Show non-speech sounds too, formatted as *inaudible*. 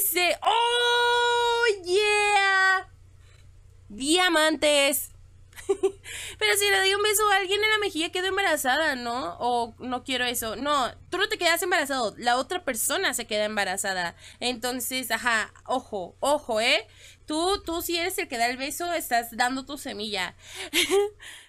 dice, ¡Oh, yeah! Diamantes. *laughs* Pero si le di un beso a alguien en la mejilla, quedó embarazada, ¿no? O no quiero eso. No, tú no te quedas embarazado, la otra persona se queda embarazada. Entonces, ajá, ojo, ojo, ¿eh? Tú, tú si eres el que da el beso, estás dando tu semilla. *laughs*